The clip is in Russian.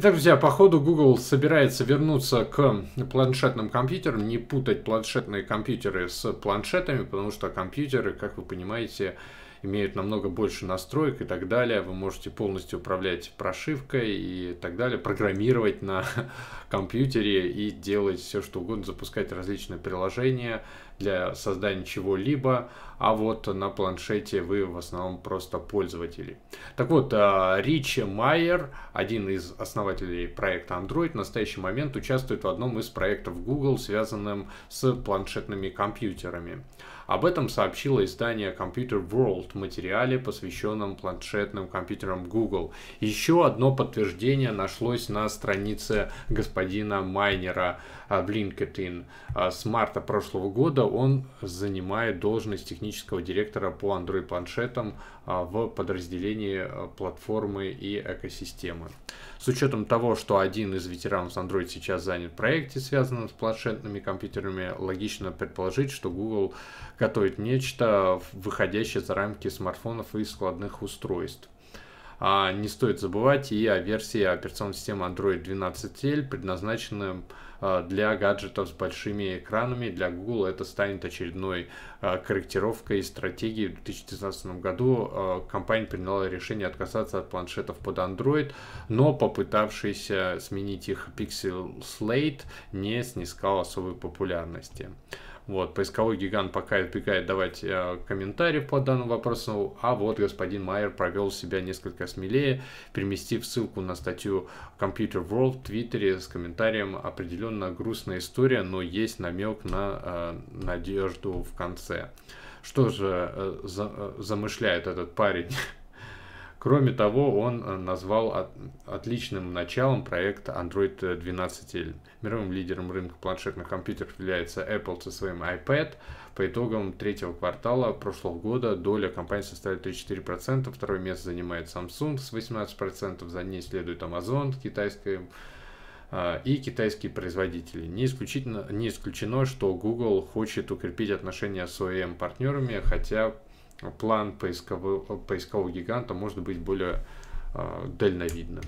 Итак, друзья, походу Google собирается вернуться к планшетным компьютерам, не путать планшетные компьютеры с планшетами, потому что компьютеры, как вы понимаете, имеют намного больше настроек и так далее. Вы можете полностью управлять прошивкой и так далее, программировать на компьютере и делать все, что угодно, запускать различные приложения для создания чего-либо, а вот на планшете вы в основном просто пользователи. Так вот, а, Рич Майер, один из основателей проекта Android, в настоящий момент участвует в одном из проектов Google, связанным с планшетными компьютерами. Об этом сообщило издание Computer World Gold материале, посвященном планшетным компьютерам Google. Еще одно подтверждение нашлось на странице господина Майнера в а, LinkedIn. А, с марта прошлого года он занимает должность технического директора по Android планшетам а, в подразделении платформы и экосистемы. С учетом того, что один из ветеранов Android сейчас занят в проекте, связанном с планшетными компьютерами, логично предположить, что Google готовит нечто, выходящее за рамки рынке смартфонов и складных устройств. А не стоит забывать и о версии операционной системы Android 12L, предназначенной а, для гаджетов с большими экранами. Для Google это станет очередной а, корректировкой стратегии. В 2019 году а, компания приняла решение отказаться от планшетов под Android, но попытавшись сменить их Pixel Slate не снискал особой популярности. Вот, поисковой гигант пока отбегает давать э, комментарии по данному вопросу, а вот господин Майер провел себя несколько смелее, переместив ссылку на статью Computer World в Твиттере с комментарием «Определенно грустная история, но есть намек на э, надежду в конце». Что же э, за, э, замышляет этот парень? Кроме того, он э, назвал от, отличным началом проект Android 12 Мировым лидером рынка планшетных компьютеров является Apple со своим iPad. По итогам третьего квартала прошлого года доля компании составит 34%, второе место занимает Samsung с 18%, за ней следует Amazon, китайская э, и китайские производители. Не исключено, не исключено, что Google хочет укрепить отношения с OEM партнерами, хотя план поискового, поискового гиганта может быть более а, дальновидным.